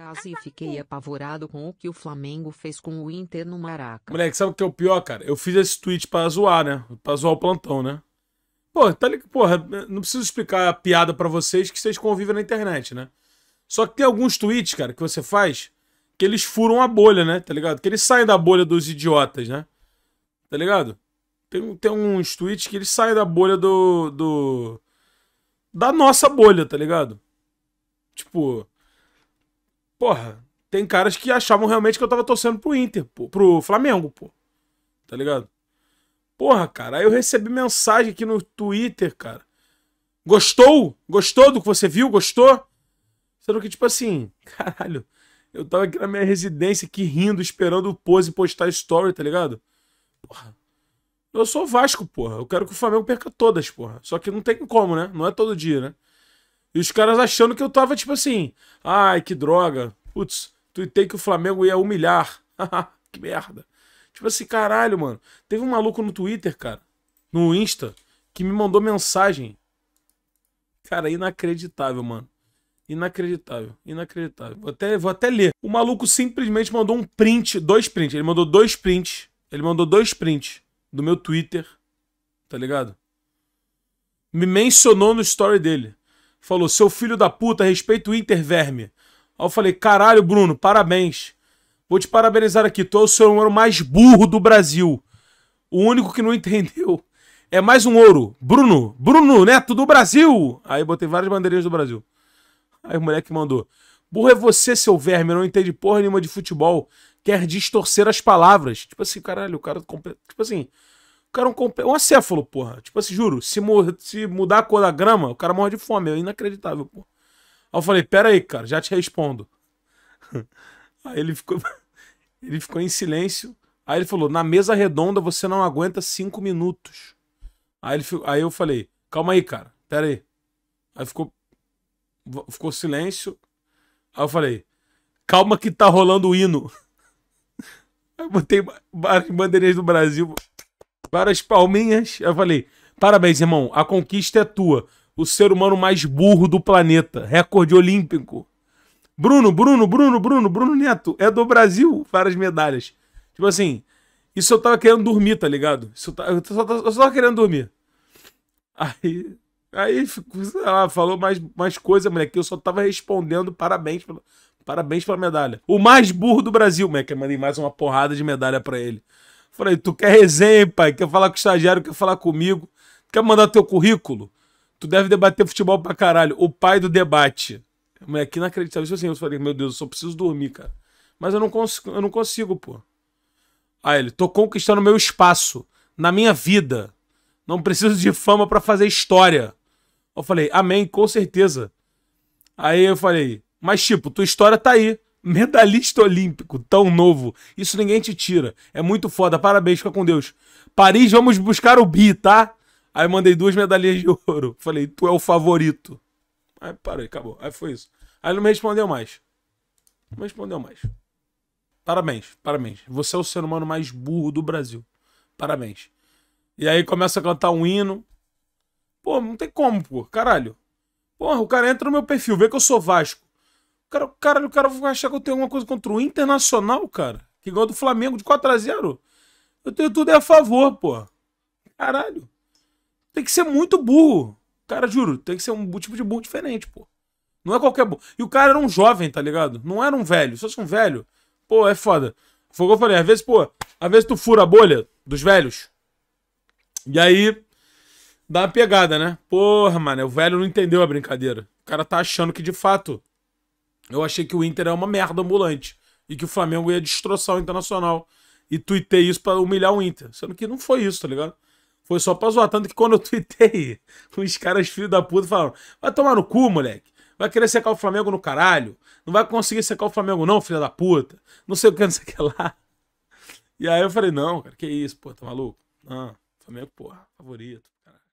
casa e fiquei apavorado com o que o Flamengo fez com o Inter no Maraca. Moleque, sabe o que é o pior, cara? Eu fiz esse tweet pra zoar, né? Pra zoar o plantão, né? Pô, tá ligado? Porra, não preciso explicar a piada para vocês que vocês convivem na internet, né? Só que tem alguns tweets, cara, que você faz que eles furam a bolha, né? Tá ligado? Que eles saem da bolha dos idiotas, né? Tá ligado? Tem, tem uns tweets que eles saem da bolha do, do. da nossa bolha, tá ligado? Tipo porra, tem caras que achavam realmente que eu tava torcendo pro Inter, pô, pro Flamengo, pô. Tá ligado? Porra, cara, aí eu recebi mensagem aqui no Twitter, cara. Gostou? Gostou do que você viu? Gostou? Sendo que, tipo assim, caralho, eu tava aqui na minha residência aqui rindo, esperando o Pose postar story, tá ligado? Porra. Eu sou Vasco, porra. Eu quero que o Flamengo perca todas, porra. Só que não tem como, né? Não é todo dia, né? E os caras achando que eu tava tipo assim, ai, que droga. Putz, tuitei que o Flamengo ia humilhar. que merda. Tipo assim, caralho, mano. Teve um maluco no Twitter, cara, no Insta, que me mandou mensagem. Cara, inacreditável, mano. Inacreditável, inacreditável. Vou até, vou até ler. O maluco simplesmente mandou um print, dois prints. Ele mandou dois prints. Ele mandou dois prints do meu Twitter, tá ligado? Me mencionou no story dele falou: Seu filho da puta, respeita o Inter, verme. Aí eu falei: Caralho, Bruno, parabéns. Vou te parabenizar aqui. Tu é o seu mais burro do Brasil. O único que não entendeu. É mais um ouro. Bruno, Bruno, neto do Brasil. Aí botei várias bandeirinhas do Brasil. Aí o moleque mandou: Burro é você, seu verme, não entende porra nenhuma de futebol. Quer distorcer as palavras. Tipo assim, caralho, o cara. Tipo assim, o cara é um, é um acéfalo, porra. Tipo assim, juro, se, mu... se mudar a cor da grama, o cara morre de fome. É inacreditável, porra. Aí eu falei, pera aí, cara, já te respondo. Aí ele ficou, ele ficou em silêncio. Aí ele falou, na mesa redonda você não aguenta cinco minutos. Aí, ele... aí eu falei, calma aí, cara, pera aí. Aí ficou, ficou silêncio. Aí eu falei, calma que tá rolando o hino. Aí eu botei bandeirinhas do Brasil várias palminhas. Eu falei: parabéns, irmão, a conquista é tua. O ser humano mais burro do planeta, recorde olímpico. Bruno, Bruno, Bruno, Bruno, Bruno Neto, é do Brasil, várias medalhas. Tipo assim, isso eu tava querendo dormir, tá ligado? Isso eu, tava, eu, só, eu só tava querendo dormir. Aí, aí sei lá, falou mais, mais coisa, moleque. Eu só tava respondendo parabéns pela, parabéns pela medalha. O mais burro do Brasil, moleque. Eu mandei mais uma porrada de medalha para ele. Falei, tu quer resenha, pai? Quer falar com o estagiário, quer falar comigo? Quer mandar teu currículo? Tu deve debater futebol pra caralho. O pai do debate. Mas aqui inacreditável. Assim, eu falei, meu Deus, eu só preciso dormir, cara. Mas eu não consigo, eu não consigo, pô. Aí ele, tô conquistando meu espaço. Na minha vida. Não preciso de fama para fazer história. Eu falei, amém, com certeza. Aí eu falei, mas tipo, tua história tá aí medalhista olímpico, tão novo. Isso ninguém te tira. É muito foda. Parabéns, fica com Deus. Paris, vamos buscar o bi, tá? Aí mandei duas medalhas de ouro. Falei, tu é o favorito. Aí parei, acabou. Aí foi isso. Aí não me respondeu mais. Não me respondeu mais. Parabéns, parabéns. Você é o ser humano mais burro do Brasil. Parabéns. E aí começa a cantar um hino. Pô, não tem como, pô. Caralho. Porra, o cara entra no meu perfil, vê que eu sou Vasco. Cara, caralho, o cara vai achar que eu tenho alguma coisa contra o Internacional, cara. Que igual do Flamengo de 4x0. Eu tenho tudo a favor, pô. Caralho. Tem que ser muito burro. Cara, juro, tem que ser um tipo de burro diferente, pô. Não é qualquer burro. E o cara era um jovem, tá ligado? Não era um velho. Se fosse um velho, pô, é foda. Foi o que eu falei. Às vezes, pô, às vezes tu fura a bolha dos velhos. E aí, dá uma pegada, né? Porra, mano, o velho não entendeu a brincadeira. O cara tá achando que de fato eu achei que o Inter é uma merda ambulante e que o Flamengo ia destroçar o Internacional. E tuitei isso para humilhar o Inter. Sendo que não foi isso, tá ligado? Foi só pra zoar. Tanto que quando eu tuitei, os caras filhos da puta falaram: vai tomar no cu, moleque. Vai querer secar o Flamengo no caralho. Não vai conseguir secar o Flamengo, não, filha da puta. Não sei o que, não sei o que lá. E aí eu falei: não, cara, que isso, pô, tá maluco? Ah, Flamengo, porra, favorito.